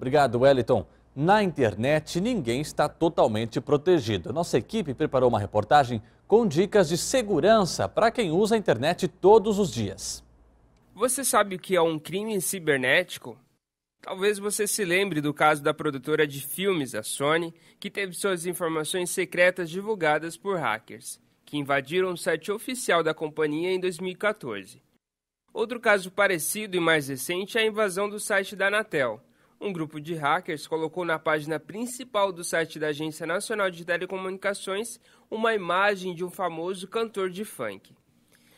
Obrigado, Wellington. Na internet, ninguém está totalmente protegido. Nossa equipe preparou uma reportagem com dicas de segurança para quem usa a internet todos os dias. Você sabe o que é um crime cibernético? Talvez você se lembre do caso da produtora de filmes, a Sony, que teve suas informações secretas divulgadas por hackers, que invadiram o site oficial da companhia em 2014. Outro caso parecido e mais recente é a invasão do site da Anatel, um grupo de hackers colocou na página principal do site da Agência Nacional de Telecomunicações uma imagem de um famoso cantor de funk.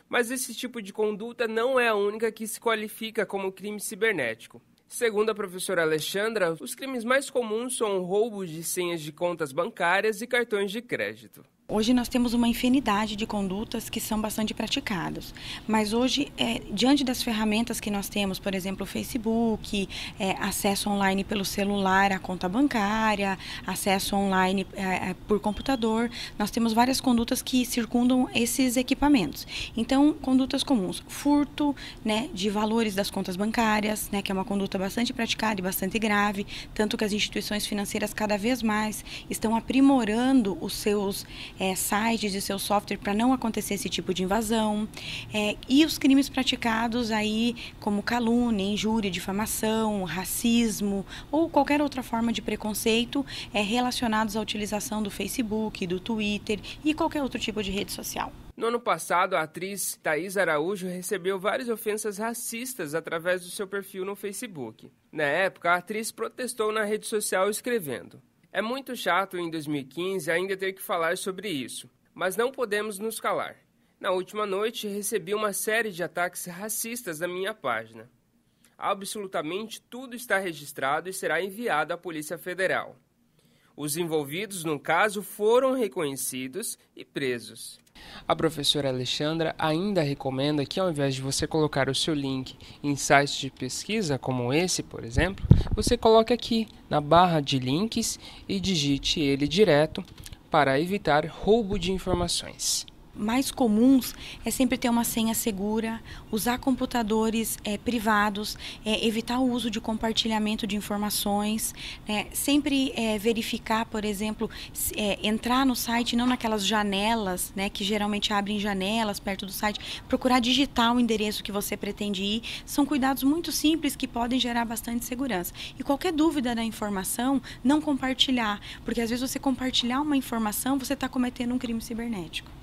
Mas esse tipo de conduta não é a única que se qualifica como crime cibernético. Segundo a professora Alexandra, os crimes mais comuns são roubos de senhas de contas bancárias e cartões de crédito. Hoje nós temos uma infinidade de condutas que são bastante praticadas, mas hoje, é, diante das ferramentas que nós temos, por exemplo, o Facebook, é, acesso online pelo celular à conta bancária, acesso online é, é, por computador, nós temos várias condutas que circundam esses equipamentos. Então, condutas comuns, furto né, de valores das contas bancárias, né, que é uma conduta bastante praticada e bastante grave, tanto que as instituições financeiras cada vez mais estão aprimorando os seus é, é, sites e seu software para não acontecer esse tipo de invasão. É, e os crimes praticados aí, como calúnia, injúria, difamação, racismo ou qualquer outra forma de preconceito é, relacionados à utilização do Facebook, do Twitter e qualquer outro tipo de rede social. No ano passado, a atriz Thais Araújo recebeu várias ofensas racistas através do seu perfil no Facebook. Na época, a atriz protestou na rede social escrevendo: é muito chato em 2015 ainda ter que falar sobre isso, mas não podemos nos calar. Na última noite recebi uma série de ataques racistas na minha página. Absolutamente tudo está registrado e será enviado à Polícia Federal. Os envolvidos no caso foram reconhecidos e presos. A professora Alexandra ainda recomenda que, ao invés de você colocar o seu link em sites de pesquisa como esse, por exemplo, você coloque aqui na barra de links e digite ele direto para evitar roubo de informações mais comuns é sempre ter uma senha segura, usar computadores é, privados, é, evitar o uso de compartilhamento de informações, né? sempre é, verificar, por exemplo, entrar no site não naquelas janelas, né, que geralmente abrem janelas perto do site, procurar digitar o endereço que você pretende ir, são cuidados muito simples que podem gerar bastante segurança. E qualquer dúvida da informação, não compartilhar, porque às vezes você compartilhar uma informação, você está cometendo um crime cibernético.